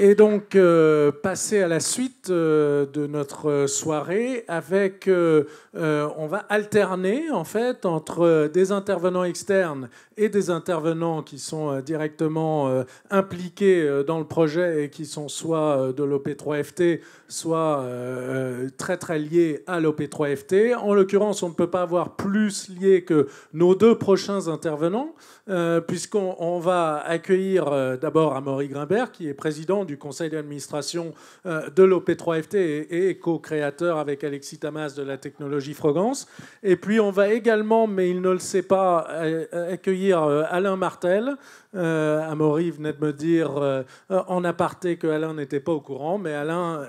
Et donc, euh, passer à la suite euh, de notre euh, soirée avec, on va alterner en fait entre des intervenants externes et des intervenants qui sont directement impliqués dans le projet et qui sont soit de l'OP3FT, soit très très liés à l'OP3FT. En l'occurrence, on ne peut pas avoir plus liés que nos deux prochains intervenants. Euh, puisqu'on va accueillir euh, d'abord Amaury Grimbert, qui est président du conseil d'administration euh, de l'OP3FT et, co-créateur avec Alexis Tamas de la technologie Frogance. Et puis on va également, mais il ne le sait pas, accueillir Alain Martel. Amaury venait de me dire en aparté que Alain n'était pas au courant, mais Alain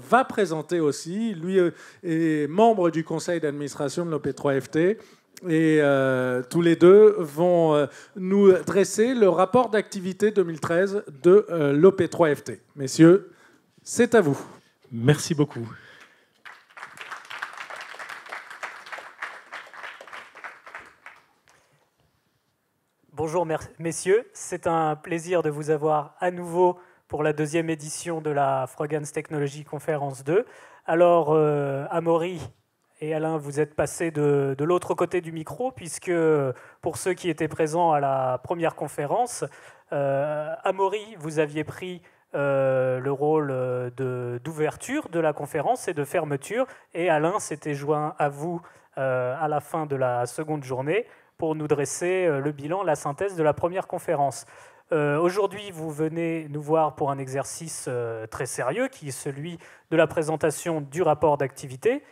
va présenter aussi. Lui est membre du conseil d'administration de l'OP3FT et euh, tous les deux vont euh, nous dresser le rapport d'activité 2013 de euh, l'OP3FT. Messieurs, c'est à vous. Merci beaucoup. Bonjour messieurs, c'est un plaisir de vous avoir à nouveau pour la deuxième édition de la Frogans Technology Conference 2. Alors, Amaury, et Alain, vous êtes passé de, l'autre côté du micro, puisque pour ceux qui étaient présents à la première conférence, euh, à vous aviez pris euh, le rôle euh, d'ouverture de, la conférence et de fermeture, et Alain s'était joint à vous euh, à la fin de la seconde journée pour nous dresser le bilan, la synthèse de la première conférence. Aujourd'hui, vous venez nous voir pour un exercice très sérieux qui est celui de la présentation du rapport d'activité.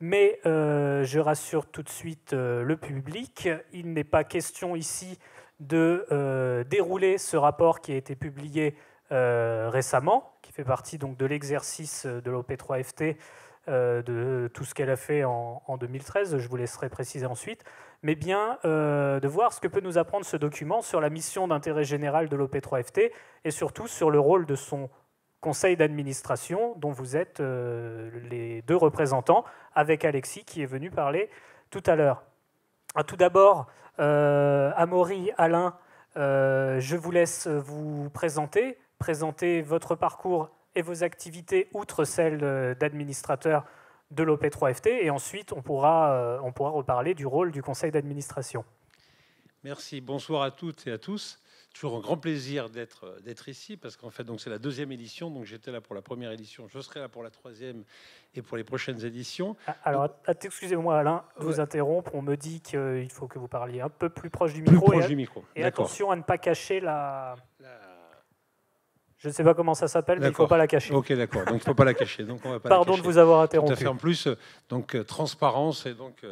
Mais euh, je rassure tout de suite euh, le public, il n'est pas question ici de euh, dérouler ce rapport qui a été publié récemment, qui fait partie donc de l'exercice de l'OP3FT, de tout ce qu'elle a fait en, en, 2013, je vous laisserai préciser ensuite, mais bien de voir ce que peut nous apprendre ce document sur la mission d'intérêt général de l'OP3FT et surtout sur le rôle de son conseil d'administration dont vous êtes euh, les deux représentants, avec Alexis qui est venu parler tout à l'heure. Ah, tout d'abord, euh, Amaury, Alain, euh, je vous laisse vous présenter, présenter votre parcours et vos activités outre celles euh, d'administrateur de l'OP3FT, et ensuite on pourra, on pourra reparler du rôle du conseil d'administration. Merci, bonsoir à toutes et à tous toujours un grand plaisir d'être euh, d'être ici parce qu'en fait donc c'est la deuxième édition donc j'étais là pour la première édition je serai là pour la troisième et pour les prochaines éditions ah, alors excusez-moi Alain de vous interrompre on me dit qu'il euh, faut que vous parliez un peu plus proche du micro et, attention à ne pas cacher la... Je ne sais pas comment ça s'appelle, mais il ne faut pas la cacher. Ok, d'accord. Donc il ne faut pas la cacher. Donc on va Pardon de vous avoir interrompu. Tout fait. En plus, euh, donc transparence et donc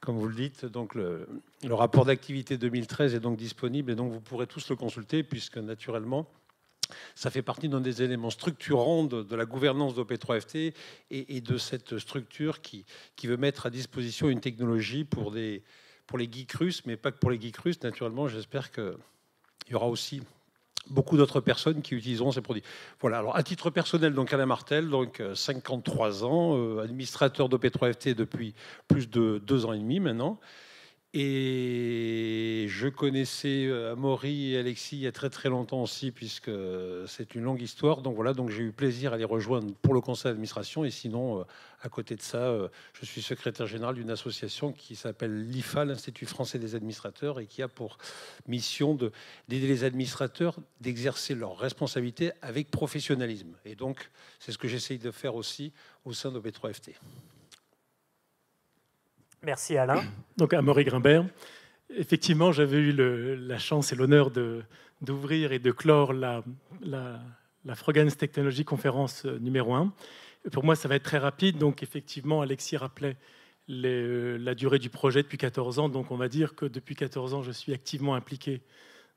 comme vous le dites, donc le, rapport d'activité 2013 est donc disponible et donc vous pourrez tous le consulter puisque naturellement, ça fait partie d'un des éléments structurants de, la gouvernance d'OP3FT et, de cette structure qui, qui, veut mettre à disposition une technologie pour, des, pour les geeks russes, mais pas que pour les geeks russes. Naturellement, j'espère qu'il y aura aussi beaucoup d'autres personnes qui utiliseront ces produits. Voilà, alors à titre personnel, donc Alain Martel, donc 53 euh, ans, euh, administrateur d'OP3FT depuis plus de deux ans et demi maintenant. Et je connaissais euh, Maury et Alexis il y a très très longtemps aussi, puisque c'est une longue histoire. Donc voilà, donc j'ai eu plaisir à les rejoindre pour le conseil d'administration. Et sinon, euh, à côté de ça, euh, je suis secrétaire général d'une association qui s'appelle l'IFA, l'Institut français des administrateurs, et qui a pour mission d'aider les administrateurs d'exercer leurs responsabilités avec professionnalisme. Et donc, c'est ce que j'essaye de faire aussi au sein de B3FT. Merci Alain. Donc à Maurice Grimbert, effectivement j'avais eu la chance et l'honneur d'ouvrir et de clore la, la, Frogans Technology Conférence euh, numéro 1. Pour moi ça va être très rapide, donc effectivement Alexis rappelait euh, la durée du projet depuis 14 ans, donc on va dire que depuis 14 ans je suis activement impliqué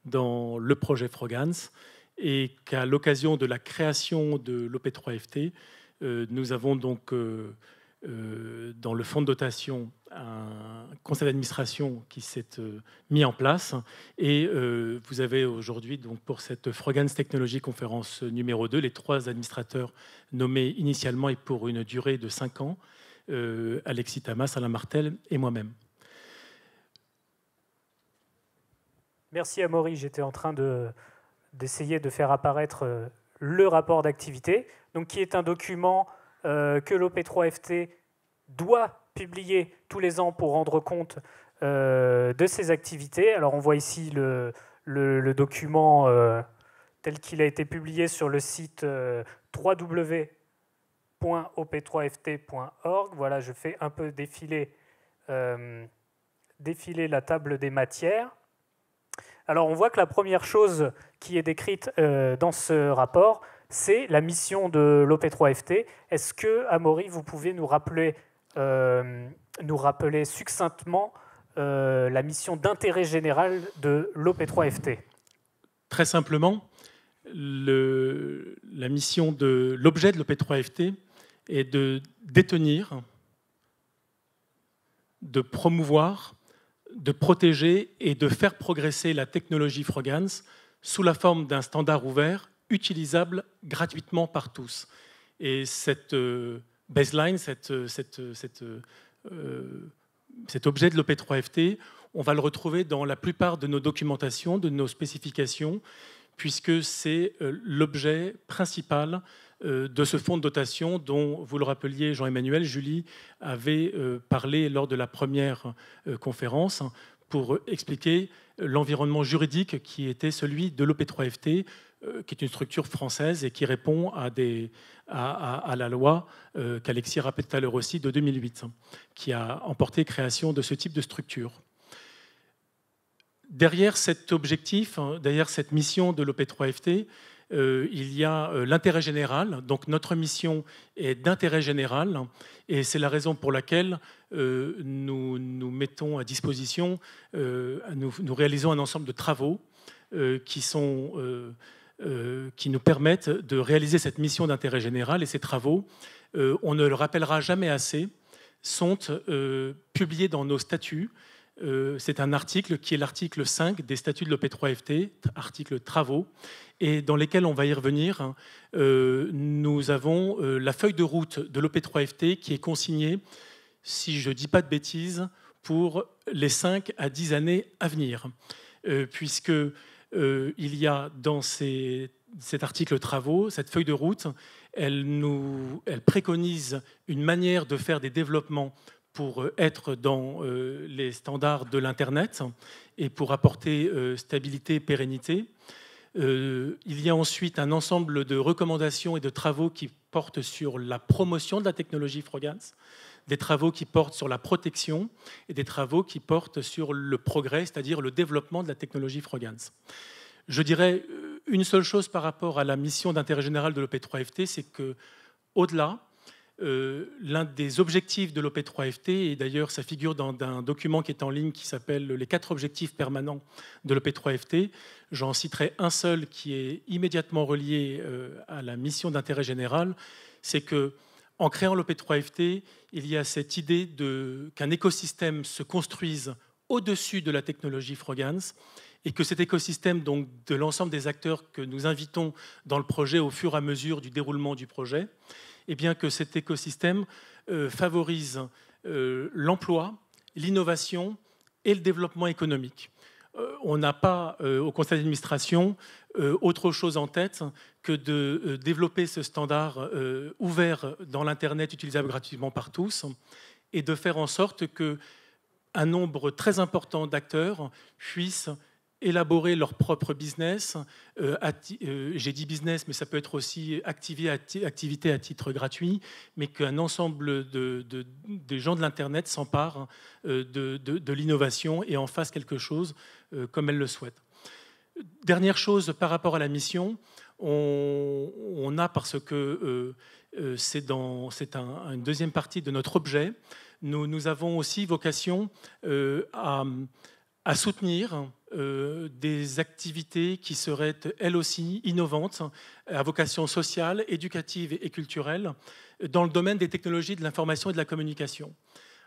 dans le projet Frogans et qu'à l'occasion de la création de l'OP3FT, euh, nous avons donc... Euh, dans le fonds de dotation un conseil d'administration qui s'est euh, mis en place. Et euh, vous avez aujourd'hui, donc pour cette Frogans Technology conférence numéro 2, les trois administrateurs nommés initialement et pour une durée de cinq ans, Alexis Tamas, Alain Martel et moi-même. Merci à Maury, j'étais en train d'essayer de, de, faire apparaître le rapport d'activité, donc qui est un document euh, que l'OP3FT doit publier tous les ans pour rendre compte euh, de ses activités. Alors on voit ici le, document euh, tel qu'il a été publié sur le site www.op3ft.org. Voilà, je fais un peu défiler, défiler la table des matières. Alors on voit que la première chose qui est décrite dans ce rapport, c'est la mission de l'OP3FT. Est-ce que, Amaury, vous pouvez nous rappeler, euh, nous rappeler succinctement euh, la mission d'intérêt général de l'OP3FT Très simplement, la mission de l'objet de l'OP3FT est de détenir, de promouvoir, de protéger et de faire progresser la technologie Frogans sous la forme d'un standard ouvert utilisable gratuitement par tous. Et cette euh, baseline, euh, euh, cet objet de l'OP3FT, on va le retrouver dans la plupart de nos documentations, de nos spécifications, puisque c'est l'objet principal de ce fonds de dotation dont, vous le rappeliez, Jean-Emmanuel, Julie avait parlé lors de la première conférence pour expliquer l'environnement juridique qui était celui de l'OP3FT euh, qui est une structure française et qui répond à, des, à, la loi euh, qu'Alexis rappelle tout à l'heure aussi de 2008, hein, qui a emporté création de ce type de structure. Derrière cet objectif, hein, derrière cette mission de l'OP3FT, euh, il y a euh, l'intérêt général. Donc notre mission est d'intérêt général hein, et c'est la raison pour laquelle nous nous mettons à disposition, nous, réalisons un ensemble de travaux qui sont euh, qui nous permettent de réaliser cette mission d'intérêt général et ces travaux, euh, on ne le rappellera jamais assez, sont euh, publiés dans nos statuts. C'est un article qui est l'article 5 des statuts de l'OP3FT, article travaux, et dans lesquels on va y revenir. Hein, nous avons la feuille de route de l'OP3FT qui est consignée, si je ne dis pas de bêtises, pour les 5 à 10 années à venir, puisque euh, il y a dans cet article travaux, cette feuille de route, elle, nous, elle préconise une manière de faire des développements pour euh, être dans euh, les standards de l'Internet et pour apporter stabilité stabilité, pérennité. il y a ensuite un ensemble de recommandations et de travaux qui portent sur la promotion de la technologie Frogans, des travaux qui portent sur la protection et des travaux qui portent sur le progrès, c'est-à-dire le développement de la technologie Frogans. Je dirais euh, une seule chose par rapport à la mission d'intérêt général de l'OP3FT, c'est que au-delà, euh, l'un des objectifs de l'OP3FT, et d'ailleurs ça figure dans, un document qui est en ligne qui s'appelle Les quatre objectifs permanents de l'OP3FT. J'en citerai un seul qui est immédiatement relié euh, à la mission d'intérêt général, c'est que en créant l'OP3FT, il y a cette idée qu'un écosystème se construise au-dessus de la technologie Frogans et que cet écosystème donc, de l'ensemble des acteurs que nous invitons dans le projet au fur et à mesure du déroulement du projet, eh bien que cet écosystème euh, favorise euh, l'emploi, l'innovation et le développement économique. Euh, on n'a pas euh, au conseil d'administration euh, autre chose en tête que de développer ce standard ouvert dans l'Internet utilisable gratuitement par tous et de faire en sorte que un nombre très important d'acteurs puissent élaborer leur propre business. Euh, euh, j'ai dit business, mais ça peut être aussi activité à titre gratuit, mais qu'un ensemble de, gens de l'Internet s'emparent euh, de, l'innovation et en fassent quelque chose comme elles le souhaitent. Dernière chose par rapport à la mission, on, a, parce que c'est une deuxième partie de notre objet, nous, nous avons aussi vocation à, à, soutenir euh, des activités qui seraient elles aussi innovantes, à vocation sociale, éducative et culturelle, dans le domaine des technologies de l'information et de la communication.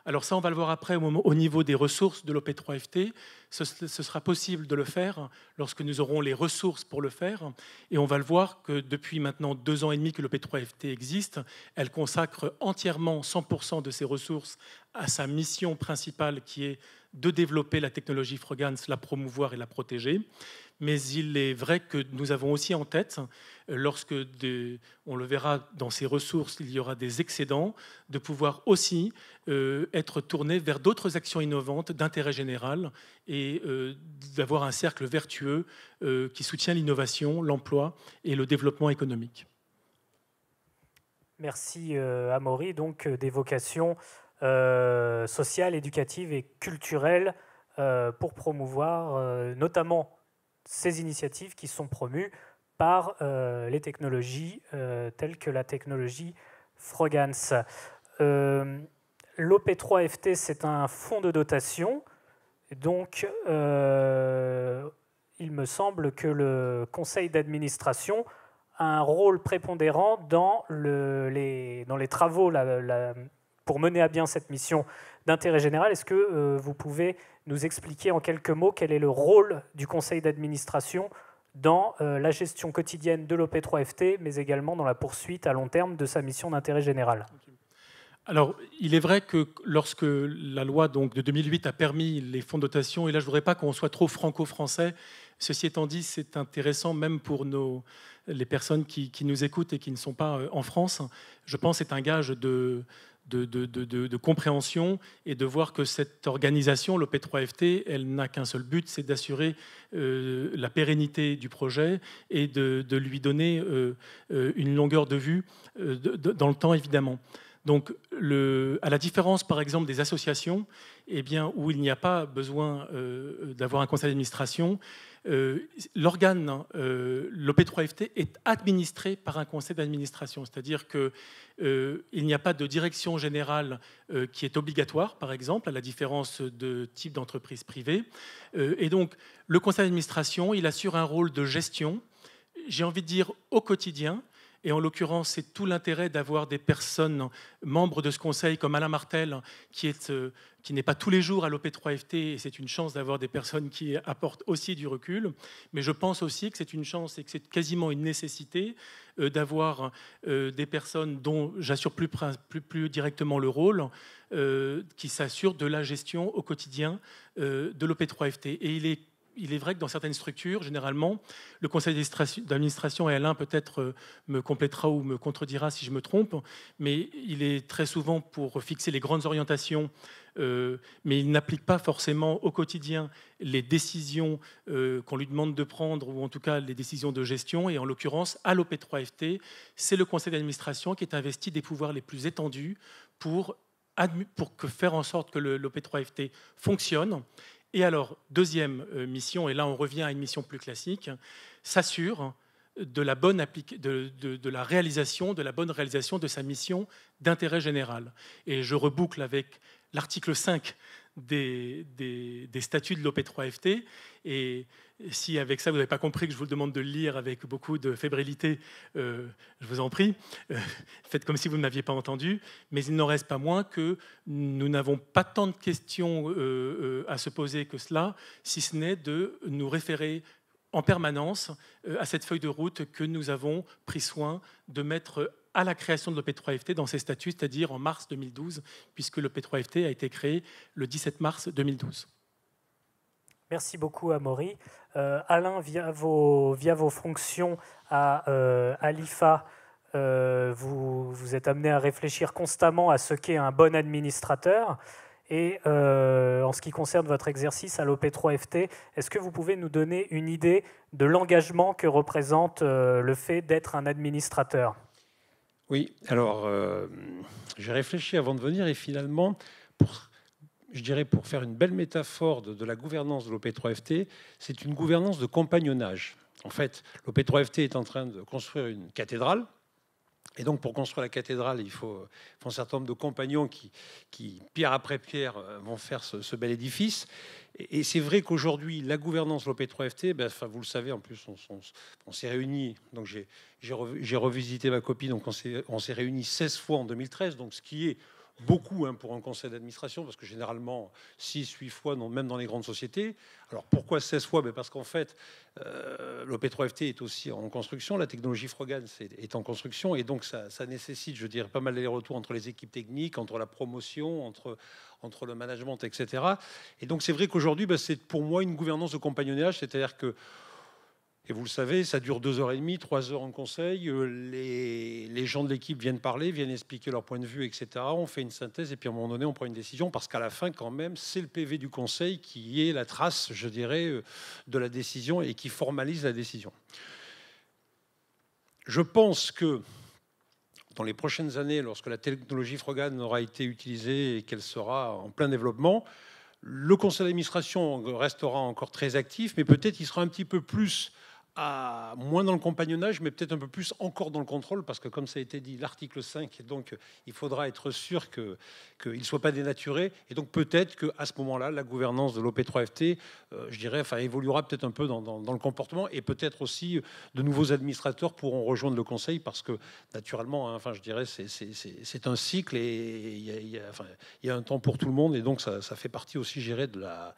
Alors ça, on va le voir après au, niveau des ressources de l'OP3FT. Ce, ce, sera possible de le faire lorsque nous aurons les ressources pour le faire. Et on va le voir que depuis maintenant deux ans et demi que l'OP3FT existe, elle consacre entièrement 100% de ses ressources à sa mission principale qui est de développer la technologie Frogans, la promouvoir et la protéger mais il est vrai que nous avons aussi en tête, lorsque on le verra dans ces ressources, il y aura des excédents, de pouvoir aussi euh, être tourné vers d'autres actions innovantes d'intérêt général et euh, d'avoir un cercle vertueux euh, qui soutient l'innovation, l'emploi et le développement économique. Merci Amaury, donc des vocations sociales, éducatives et culturelles pour promouvoir notamment ces initiatives qui sont promues par euh, les technologies euh, telles que la technologie Frogans. Euh, L'OP3FT, c'est un fonds de dotation. Donc, il me semble que le conseil d'administration a un rôle prépondérant dans, le, les, dans les travaux, la, pour mener à bien cette mission d'intérêt général, est-ce que euh, vous pouvez nous expliquer en quelques mots quel est le rôle du conseil d'administration dans euh, la gestion quotidienne de l'OP3FT, mais également dans la poursuite à long terme de sa mission d'intérêt général alors, il est vrai que lorsque la loi donc, de 2008 a permis les fonds de dotation, et là je ne voudrais pas qu'on soit trop franco-français, Ceci étant dit, c'est intéressant même pour les personnes qui, qui, nous écoutent et qui ne sont pas euh, en France. Je pense c'est un gage de, de, compréhension et de voir que cette organisation, l'OP3FT, elle n'a qu'un seul but, c'est d'assurer euh, la pérennité du projet et de, lui donner euh, euh, une longueur de vue dans le temps, évidemment. Donc, à la différence, par exemple, des associations, eh bien, où il n'y a pas besoin euh, d'avoir un conseil d'administration, euh, l'organe, hein, euh, l'OP3FT, est administré par un conseil d'administration. C'est-à-dire qu'il n'y a pas de direction générale qui est obligatoire, par exemple, à la différence de type d'entreprise privée. et donc, le conseil d'administration, il assure un rôle de gestion, j'ai envie de dire au quotidien, et en l'occurrence, c'est tout l'intérêt d'avoir des personnes membres de ce conseil comme Alain Martel, qui est euh, qui n'est pas tous les jours à l'OP3FT, et c'est une chance d'avoir des personnes qui apportent aussi du recul, mais je pense aussi que c'est une chance et que c'est quasiment une nécessité euh, d'avoir euh, des personnes dont j'assure plus, plus, directement le rôle, qui s'assurent de la gestion au quotidien de l'OP3FT. Et il est il est vrai que dans certaines structures, généralement, le conseil d'administration, et Alain peut-être euh, me complétera ou me contredira si je me trompe, mais il est très souvent pour fixer les grandes orientations, euh, mais il n'applique pas forcément au quotidien les décisions euh, qu'on lui demande de prendre, ou en tout cas les décisions de gestion. Et en l'occurrence, à l'OP3FT, c'est le conseil d'administration qui est investi des pouvoirs les plus étendus pour, pour que faire en sorte que l'OP3FT fonctionne et alors, deuxième euh, mission, et là on revient à une mission plus classique, s'assure de la, bonne la réalisation, de la bonne réalisation de sa mission d'intérêt général. Et je reboucle avec l'article 5 des, statuts de l'OP3FT. Et si avec ça, vous n'avez pas compris que je vous demande de lire avec beaucoup de fébrilité, euh, je vous en prie, euh, faites comme si vous ne m'aviez pas entendu. Mais il n'en reste pas moins que nous n'avons pas tant de questions euh, à se poser que cela, si ce n'est de nous référer en permanence à cette feuille de route que nous avons pris soin de mettre à la création de l'OP3FT dans ses statuts, c'est-à-dire en mars 2012, puisque l'OP3FT a été créé le 17 mars 2012. Merci beaucoup, Amaury. Euh, Alain, via vos, fonctions à, euh, euh, vous, vous êtes amené à réfléchir constamment à ce qu'est un bon administrateur. Et euh, en ce qui concerne votre exercice à l'OP3FT, est-ce que vous pouvez nous donner une idée de l'engagement que représente euh, le fait d'être un administrateur oui, alors euh, j'ai réfléchi avant de venir et finalement, pour, je dirais pour faire une belle métaphore de la gouvernance de l'OP3FT, c'est une gouvernance de compagnonnage. En fait, l'OP3FT est en train de construire une cathédrale et donc, pour construire la cathédrale, il faut, un certain nombre de compagnons qui, pierre après pierre, euh, vont faire ce, bel édifice. Et, c'est vrai qu'aujourd'hui, la gouvernance de l'OP3FT, ben, vous le savez, en plus, on, on s'est réunis. Donc, j'ai revisité ma copie. Donc, on s'est réunis 16 fois en 2013. Donc, ce qui est beaucoup hein, pour un conseil d'administration, parce que généralement 6, 8 fois, même dans les grandes sociétés. Alors pourquoi 16 fois Mais ben, Parce qu'en fait, euh, le 3 ft est aussi en construction, la technologie Frogan est, est en construction, et donc ça, nécessite, je dirais, pas mal d'allers-retours entre les équipes techniques, entre la promotion, entre, entre le management, etc. Et donc c'est vrai qu'aujourd'hui, ben, c'est pour moi une gouvernance de compagnonnage, c'est-à-dire que et vous le savez, ça dure deux heures et demie, trois heures en conseil. Euh, les, gens de l'équipe viennent parler, viennent expliquer leur point de vue, etc. On fait une synthèse et puis à un moment donné, on prend une décision parce qu'à la fin, quand même, c'est le PV du conseil qui est la trace, je dirais, euh, de la décision et qui formalise la décision. Je pense que dans les prochaines années, lorsque la technologie Frogan aura été utilisée et qu'elle sera en plein développement, le conseil d'administration restera encore très actif, mais peut-être il sera un petit peu plus moins dans le compagnonnage, mais peut-être un peu plus encore dans le contrôle, parce que comme ça a été dit, l'article 5, donc il faudra être sûr qu'il que ne soit pas dénaturé. Et donc peut-être qu'à ce moment-là, la gouvernance de l'OP3FT, euh, je dirais, enfin, évoluera peut-être un peu dans, le comportement, et peut-être aussi de nouveaux administrateurs pourront rejoindre le Conseil, parce que naturellement, hein, enfin, je dirais, c'est un cycle, et il y, a, un temps pour tout le monde, et donc ça, fait partie aussi, je dirais, de la,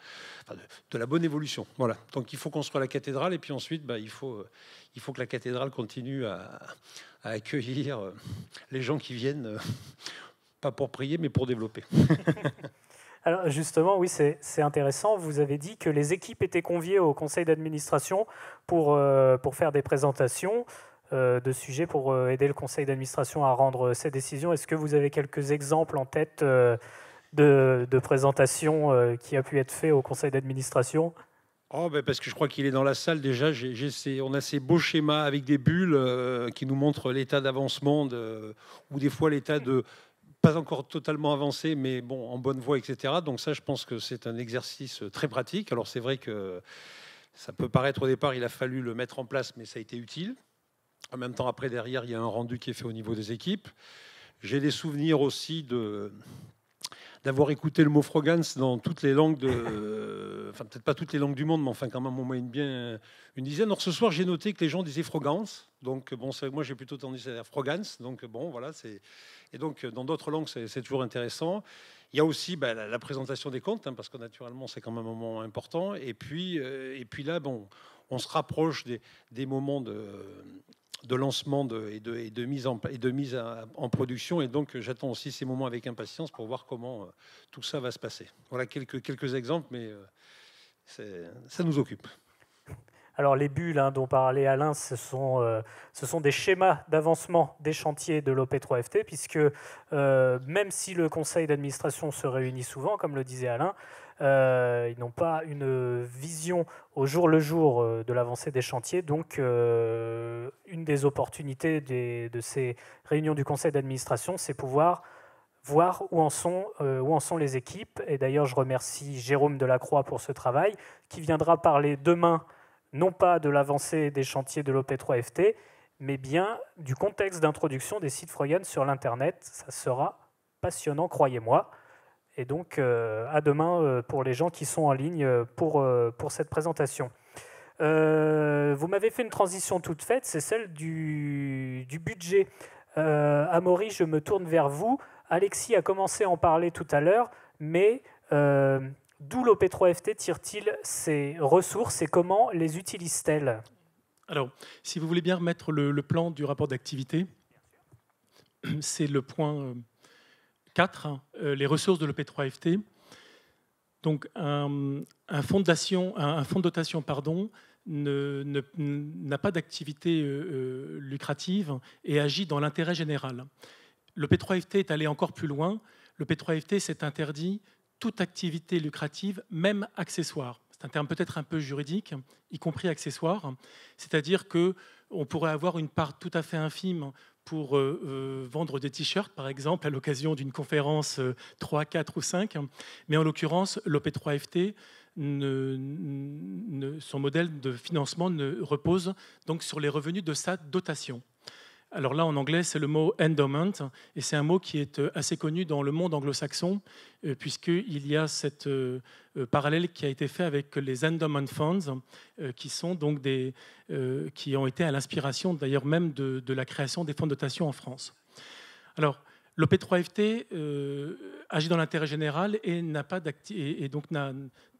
la bonne évolution. Voilà. Donc il faut construire la cathédrale, et puis ensuite, bah, il il faut, euh, il faut que la cathédrale continue à, accueillir euh, les gens qui viennent, euh, pas pour prier, mais pour développer. Alors justement, oui, c'est intéressant. Vous avez dit que les équipes étaient conviées au conseil d'administration pour, pour faire des présentations de sujets pour aider le conseil d'administration à rendre ses décisions. Est-ce que vous avez quelques exemples en tête de, de présentations qui a pu être fait au conseil d'administration Oh, ben parce que je crois qu'il est dans la salle déjà. on a ces beaux schémas avec des bulles euh, qui nous montrent l'état d'avancement ou des fois l'état de pas encore totalement avancé, mais bon, en bonne voie, etc. Donc ça, je pense que c'est un exercice très pratique. Alors c'est vrai que ça peut paraître au départ, il a fallu le mettre en place, mais ça a été utile. En même temps, après, derrière, il y a un rendu qui est fait au niveau des équipes. J'ai des souvenirs aussi de d'avoir écouté le mot frogans dans toutes les langues de, euh, enfin peut-être pas toutes les langues du monde, mais enfin quand même au moins bien une dizaine. Or ce soir j'ai noté que les gens disaient frogance, donc bon moi j'ai plutôt tendance à dire frogance, donc bon voilà c'est et donc dans d'autres langues c'est toujours intéressant. Il y a aussi bah, la, présentation des comptes hein, parce que naturellement c'est quand même un moment important et puis euh, et puis là bon on se rapproche des moments de, de lancement et, de, mise, en, production. Et donc, j'attends aussi ces moments avec impatience pour voir comment euh, tout ça va se passer. Voilà quelques, exemples, mais euh, ça nous occupe. Alors, les bulles hein, dont parlait Alain, ce sont, euh, ce sont des schémas d'avancement des chantiers de l'OP3FT, puisque même si le conseil d'administration se réunit souvent, comme le disait Alain, euh, ils n'ont pas une vision au jour le jour euh, de l'avancée des chantiers. Donc, euh, une des opportunités de ces réunions du conseil d'administration, c'est pouvoir voir où en sont, où en sont les équipes. Et d'ailleurs, je remercie Jérôme Delacroix pour ce travail, qui viendra parler demain, non pas de l'avancée des chantiers de l'OP3FT, mais bien du contexte d'introduction des sites Froyen sur l'Internet. Ça sera passionnant, croyez-moi. Et donc, euh, à demain euh, pour les gens qui sont en ligne euh, pour, pour cette présentation. vous m'avez fait une transition toute faite, c'est celle du, du budget. Euh, Amaury, je me tourne vers vous. Alexis a commencé à en parler tout à l'heure, mais d'où l'OP3FT tire-t-il ses ressources et comment les utilise-t-elle Alors, si vous voulez bien remettre le, le plan du rapport d'activité, c'est le point Quatre, hein, euh, les ressources de l'EP3FT. Donc un, fonds de dotation pardon, n'a pas d'activité euh, euh, lucrative et agit dans l'intérêt général. Le P3FT est allé encore plus loin. Le P3FT s'est interdit toute activité lucrative, même accessoire. C'est un terme peut-être un peu juridique, y compris accessoire. C'est-à-dire qu'on pourrait avoir une part tout à fait infime pour euh, euh, vendre des t-shirts, par exemple, à l'occasion d'une conférence 3, euh, 4 ou 5. Mais en l'occurrence, l'OP3FT, son modèle de financement ne repose donc sur les revenus de sa dotation. Alors là, en anglais, c'est le mot endowment, et c'est un mot qui est euh, assez connu dans le monde anglo-saxon, euh, puisqu'il y a cette euh, parallèle qui a été fait avec les endowment funds, qui sont donc des, qui ont été à l'inspiration d'ailleurs même de, la création des fonds de dotation en France. Alors, lop 3 ft agit dans l'intérêt général et n'a et donc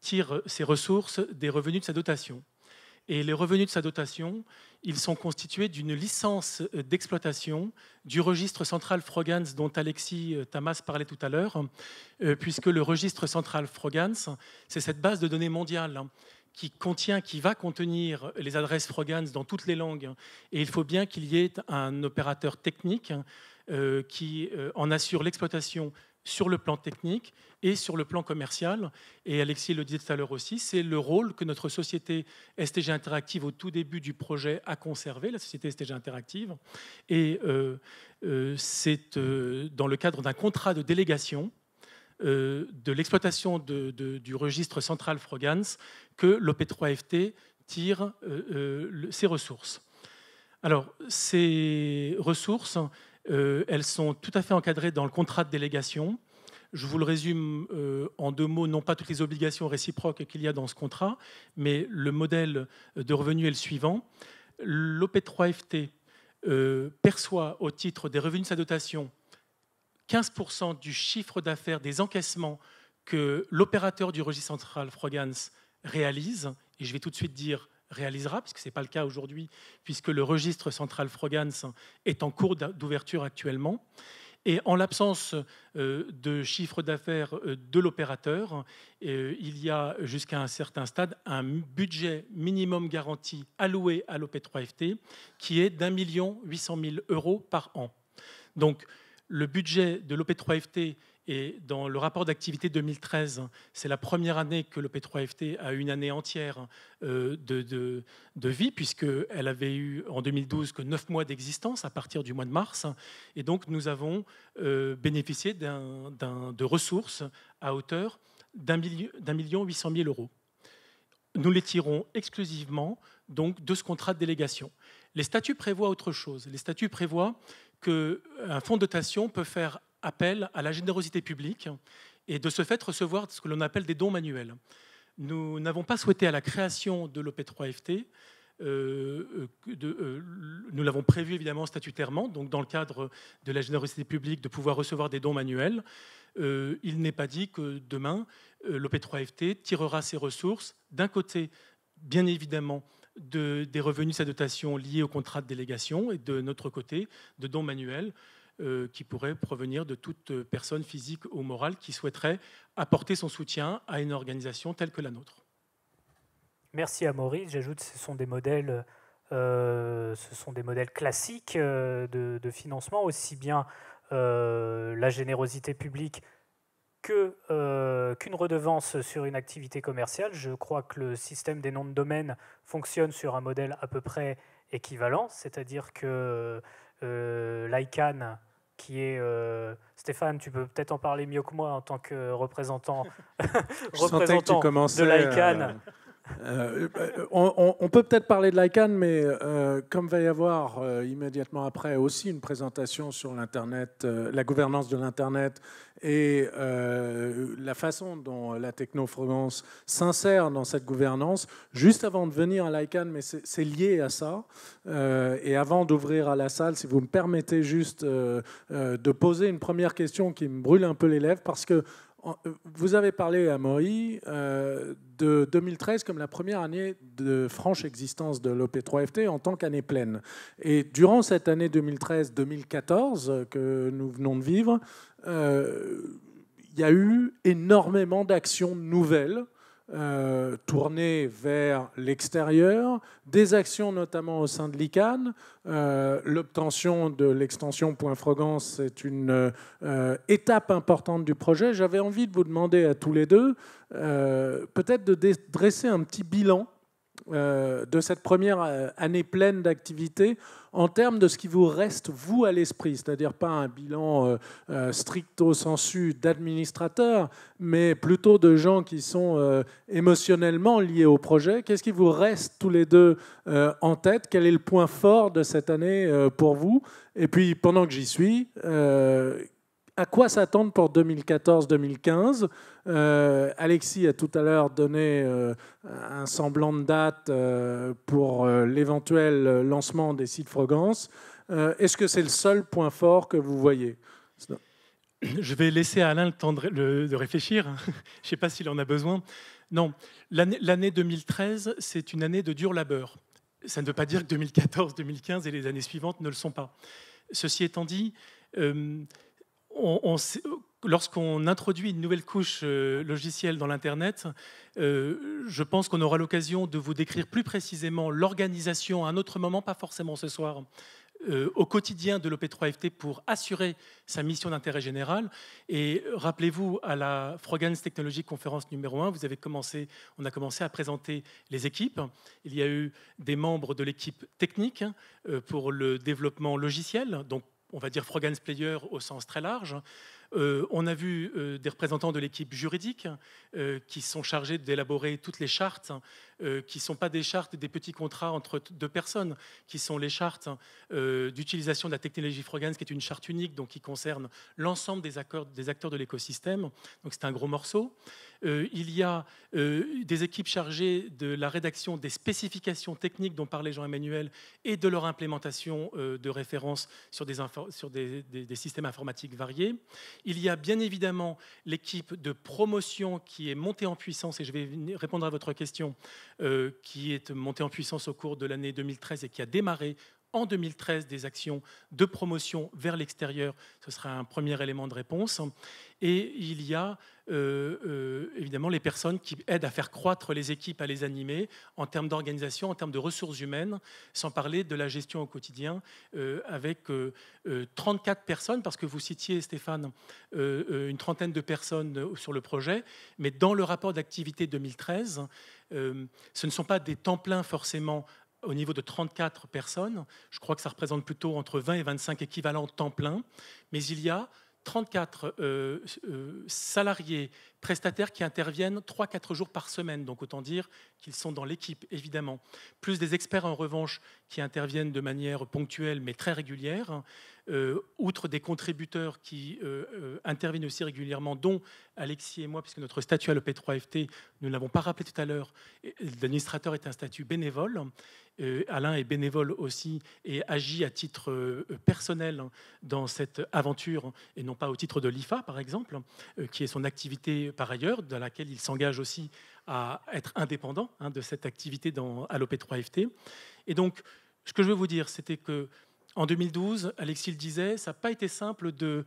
tire ses ressources des revenus de sa dotation et les revenus de sa dotation, ils sont constitués d'une licence euh, d'exploitation du registre central Frogans dont Alexis euh, Tamas parlait tout à l'heure, euh, puisque le registre central Frogans, c'est cette base de données mondiale hein, qui contient, qui va contenir les adresses Frogans dans toutes les langues. Et il faut bien qu'il y ait un opérateur technique hein, qui en assure l'exploitation sur le plan technique et sur le plan commercial. Et Alexis le disait tout à l'heure aussi, c'est le rôle que notre société STG Interactive au tout début du projet a conservé, la société STG Interactive. Et euh, euh, c'est euh, dans le cadre d'un contrat de délégation de l'exploitation du registre central Frogans que l'OP3FT tire ses ressources. Alors, ces ressources, euh, elles sont tout à fait encadrées dans le contrat de délégation. Je vous le résume euh, en deux mots, non pas toutes les obligations réciproques qu'il y a dans ce contrat, mais le modèle de revenu est le suivant. L'OP3FT euh, perçoit au titre des revenus de sa dotation 15% du chiffre d'affaires des encaissements que l'opérateur du registre central, Frogans, réalise. Et je vais tout de suite dire réalisera, puisque ce n'est pas le cas aujourd'hui, puisque le registre central Frogans est en cours d'ouverture actuellement. Et en l'absence euh, de chiffre d'affaires euh, de l'opérateur, euh, il y a jusqu'à un certain stade un budget minimum garanti alloué à l'OP3FT qui est d'un million huit cent mille euros par an. Donc le budget de l'OP3FT et dans le rapport d'activité 2013, c'est la première année que le P3FT a une année entière euh, de, de, de vie, puisqu'elle avait eu en 2012 que neuf mois d'existence à partir du mois de mars. Et donc nous avons euh, bénéficié d'un de ressources à hauteur d'un million huit cent mille euros. Nous les tirons exclusivement donc de ce contrat de délégation. Les statuts prévoient autre chose. Les statuts prévoient qu'un fonds de dotation peut faire appel à la générosité publique et de ce fait recevoir ce que l'on appelle des dons manuels. Nous n'avons pas souhaité à la création de l'OP3FT, euh, euh, euh, nous l'avons prévu évidemment statutairement, donc dans le cadre de la générosité publique, de pouvoir recevoir des dons manuels. il n'est pas dit que demain, l'OP3FT tirera ses ressources d'un côté, bien évidemment, des revenus sa dotation liés au contrat de délégation et de notre côté, de dons manuels euh, qui pourrait provenir de toute personne physique ou morale qui souhaiterait apporter son soutien à une organisation telle que la nôtre. Merci à Maurice. J'ajoute, ce sont des modèles, euh, ce sont des modèles classiques euh, de, financement, aussi bien la générosité publique qu'une redevance sur une activité commerciale. Je crois que le système des noms de domaine fonctionne sur un modèle à peu près équivalent, c'est-à-dire que euh, l'ICANN qui est euh, Stéphane, tu peux peut-être en parler mieux que moi en tant que représentant, représentant de l'ICANN. Euh, euh, euh, on, peut peut-être parler de l'ICANN, mais comme euh, comme va y avoir immédiatement après aussi une présentation sur l'Internet, la gouvernance de l'Internet et la façon dont la technofrance s'insère dans cette gouvernance, juste avant de venir à l'ICANN, mais c'est lié à ça, et avant d'ouvrir à la salle, si vous me permettez juste de poser une première question qui me brûle un peu les lèvres, parce que euh, vous avez parlé à Moi euh, de 2013 comme la première année de franche existence de l'OP3FT en tant qu'année pleine. Et durant cette année 2013-2014 euh, que nous venons de vivre, il y a eu énormément d'actions nouvelles euh, tournée vers l'extérieur, des actions notamment au sein de l'ICANN. Euh, l'obtention de l'extension Point Frogance c'est une euh, étape importante du projet. J'avais envie de vous demander à tous les deux peut-être de dresser un petit bilan euh, de cette première euh, année pleine d'activité en termes de ce qui vous reste, vous, à l'esprit, c'est-à-dire pas un bilan euh, stricto sensu d'administrateur, mais plutôt de gens qui sont émotionnellement liés au projet. Qu'est-ce qui vous reste tous les deux en tête Quel est le point fort de cette année pour vous Et puis, pendant que j'y suis, à quoi s'attendre pour 2014-2015 euh, Alexis a tout à l'heure donné euh, un semblant de date euh, pour l'éventuel lancement des sites Frogance. Est-ce que c'est le seul point fort que vous voyez Je vais laisser à Alain le temps de réfléchir. Je ne sais pas s'il en a besoin. Non, l'année 2013, c'est une année de dur labeur. Ça ne veut pas dire que 2014, 2015 et les années suivantes ne le sont pas. Ceci étant dit, on, lorsqu'on introduit une nouvelle couche euh, logicielle dans l'Internet, euh, je pense qu'on aura l'occasion de vous décrire plus précisément l'organisation à un autre moment, pas forcément ce soir, euh, au quotidien de l'OP3FT pour assurer sa mission d'intérêt général. Et rappelez-vous, à la Frogans Technology Conférence numéro 1, vous avez commencé, on a commencé à présenter les équipes. Il y a eu des membres de l'équipe technique pour le développement logiciel, donc on va dire Frogans Player au sens très large. Euh, on a vu euh, des représentants de l'équipe juridique euh, qui sont chargés d'élaborer toutes les chartes euh, qui ne sont pas des chartes, des petits contrats entre deux personnes, qui sont les chartes hein, euh, d'utilisation de la technologie Frogans, qui est une charte unique, donc qui concerne l'ensemble des, des, acteurs de l'écosystème. Donc c'est un gros morceau. Euh, il y a des équipes chargées de la rédaction des spécifications techniques dont parlait Jean-Emmanuel et de leur implémentation de référence sur, des, sur des, des systèmes informatiques variés. Il y a bien évidemment l'équipe de promotion qui est montée en puissance, et je vais répondre à votre question, euh, qui est montée en puissance au cours de l'année 2013 et qui a démarré en 2013 des actions de promotion vers l'extérieur. Ce sera un premier élément de réponse. Et il y a euh, euh, évidemment les personnes qui aident à faire croître les équipes, à les animer en termes d'organisation, en termes de ressources humaines, sans parler de la gestion au quotidien euh, avec 34 personnes, parce que vous citiez Stéphane une trentaine de personnes sur le projet, mais dans le rapport d'activité 2013, ce ne sont pas des temps pleins forcément au niveau de 34 personnes, je crois que ça représente plutôt entre 20 et 25 équivalents temps plein, mais il y a 34 euh, euh, salariés prestataires qui interviennent 3-4 jours par semaine, donc autant dire qu'ils sont dans l'équipe, évidemment. Plus des experts, en revanche, qui interviennent de manière ponctuelle mais très régulière. Euh, outre des contributeurs qui euh, euh, interviennent aussi régulièrement, dont Alexis et moi, puisque notre statut à lop 3 ft nous ne l'avons pas rappelé tout à l'heure, l'administrateur est un statut bénévole. Alain est bénévole aussi et agit à titre personnel dans cette aventure et non pas au titre de l'IFA, par exemple, qui est son activité par ailleurs, dans laquelle il s'engage aussi à être indépendant hein, de cette activité dans, à l'OP3FT. Et donc, ce que je veux vous dire, c'était que en 2012, Alexis le disait, ça n'a pas été simple de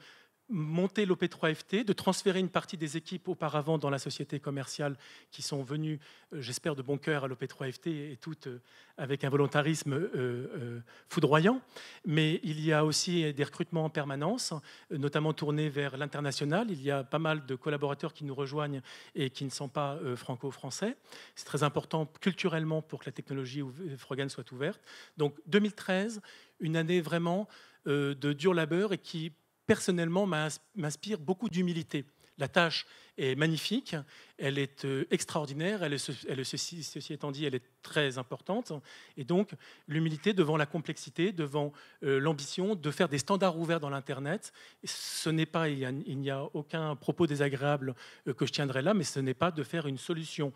monter l'OP3FT, de transférer une partie des équipes auparavant dans la société commerciale qui sont venues, euh, j'espère, de bon cœur à l'OP3FT et toutes euh, avec un volontarisme euh, foudroyant. Mais il y a aussi des recrutements en permanence, notamment tournés vers l'international. Il y a pas mal de collaborateurs qui nous rejoignent et qui ne sont pas franco-français. C'est très important culturellement pour que la technologie Frogan soit ouverte. Donc 2013, une année vraiment de dur labeur et qui personnellement, m'inspire beaucoup d'humilité. La tâche est magnifique, elle est euh, extraordinaire, elle est, ceci, étant dit, elle est très importante. Et donc, l'humilité devant la complexité, devant euh, l'ambition de faire des standards ouverts dans l'Internet, ce n'est pas, il n'y a, a, aucun propos désagréable euh, que je tiendrai là, mais ce n'est pas de faire une solution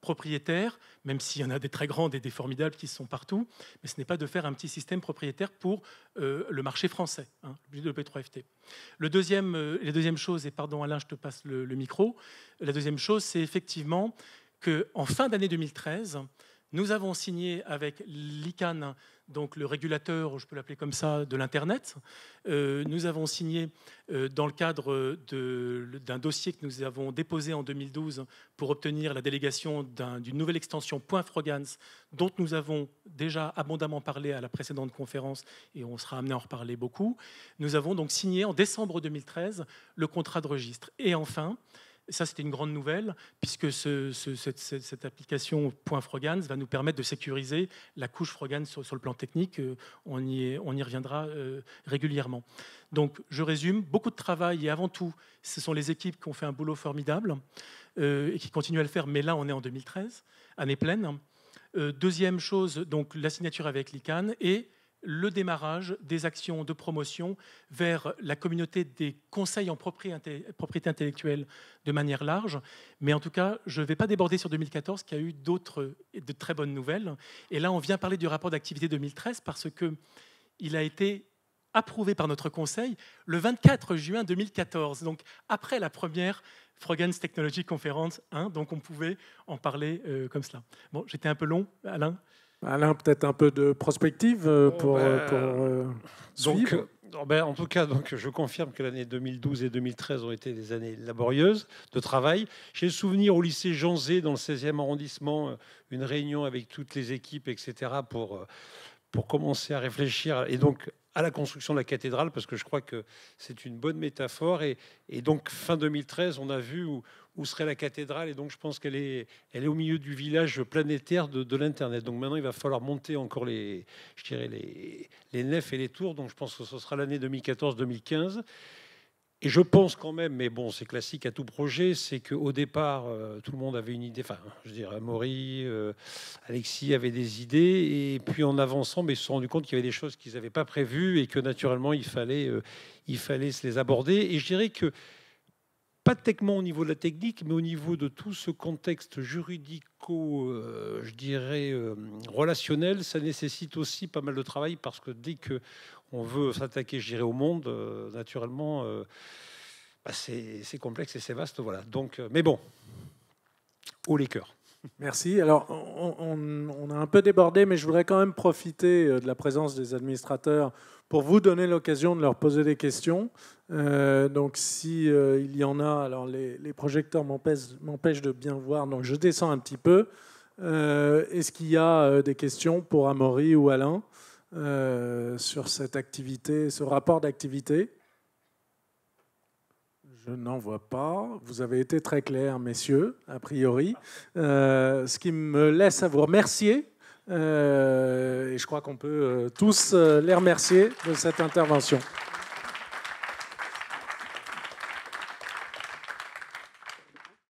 propriétaire, même s'il y en a des très grandes et des formidables qui sont partout, mais ce n'est pas de faire un petit système propriétaire pour euh, le marché français, hein, le P3FT. Le deuxième, euh, la deuxième chose, et pardon Alain, je te passe le, micro, la deuxième chose, c'est effectivement qu'en fin d'année 2013, nous avons signé avec l'ICANN donc le régulateur, je peux l'appeler comme ça, de l'Internet. Euh, nous avons signé, euh, dans le cadre d'un dossier que nous avons déposé en 2012 pour obtenir la délégation d'une nouvelle extension .frogans, dont nous avons déjà abondamment parlé à la précédente conférence et on sera amené à en reparler beaucoup. Nous avons donc signé en décembre 2013 le contrat de registre. Et enfin, ça, c'était une grande nouvelle, puisque cette, application point va nous permettre de sécuriser la couche Frogans sur, le plan technique. Euh, on y, reviendra euh, régulièrement. Donc, je résume, beaucoup de travail et avant tout, ce sont les équipes qui ont fait un boulot formidable euh, et qui continuent à le faire, mais là, on est en 2013, année pleine. deuxième chose, donc la signature avec l'ICANN et le démarrage des actions de promotion vers la communauté des conseils en propriété intellectuelle de manière large. Mais en tout cas, je ne vais pas déborder sur 2014, qui a eu d'autres de très bonnes nouvelles. Et là, on vient parler du rapport d'activité 2013 parce qu'il a été approuvé par notre Conseil le 24 juin 2014, donc après la première Frogens Technology Conference 1, hein, donc on pouvait en parler euh, comme cela. Bon, j'étais un peu long, Alain. Alain, peut-être un peu de prospective euh, pour, ben, euh, euh, donc, ben, en tout cas, donc, je confirme que l'année 2012 et 2013 ont été des années laborieuses de travail. J'ai le souvenir au lycée Jean Zé, dans le 16e arrondissement, une réunion avec toutes les équipes, etc., pour, pour commencer à réfléchir et donc à la construction de la cathédrale, parce que je crois que c'est une bonne métaphore. Et, donc, fin 2013, on a vu où, serait la cathédrale, et donc je pense qu'elle est, elle est au milieu du village planétaire de, l'Internet. Donc maintenant, il va falloir monter encore les, je dirais les, les nefs et les tours, donc je pense que ce sera l'année 2014-2015. Et je pense quand même, mais bon, c'est classique à tout projet, c'est qu'au départ, euh, tout le monde avait une idée. Enfin, je dirais, Maury, euh, Alexis avaient des idées. Et puis en avançant, mais ils se sont rendus compte qu'il y avait des choses qu'ils n'avaient pas prévues et que naturellement, il fallait, euh, il fallait se les aborder. Et je dirais que pas tellement au niveau de la technique, mais au niveau de tout ce contexte juridico, euh, je dirais, euh, relationnel, ça nécessite aussi pas mal de travail parce que dès que on veut s'attaquer, je au monde, euh, naturellement, bah, c'est complexe et c'est vaste. Voilà. Donc, mais bon, haut les cœurs. Merci. Alors, on, on a un peu débordé, mais je voudrais quand même profiter de la présence des administrateurs pour vous donner l'occasion de leur poser des questions. Euh, donc si euh, il y en a, alors les, projecteurs m'empêchent de bien voir, donc je descends un petit peu. Euh, est-ce qu'il y a des questions pour Amaury ou Alain sur cette activité, ce rapport d'activité je n'en vois pas. Vous avez été très clairs, messieurs, a priori. ce qui me laisse à vous remercier euh, et je crois qu'on peut euh, tous euh, les remercier de cette intervention.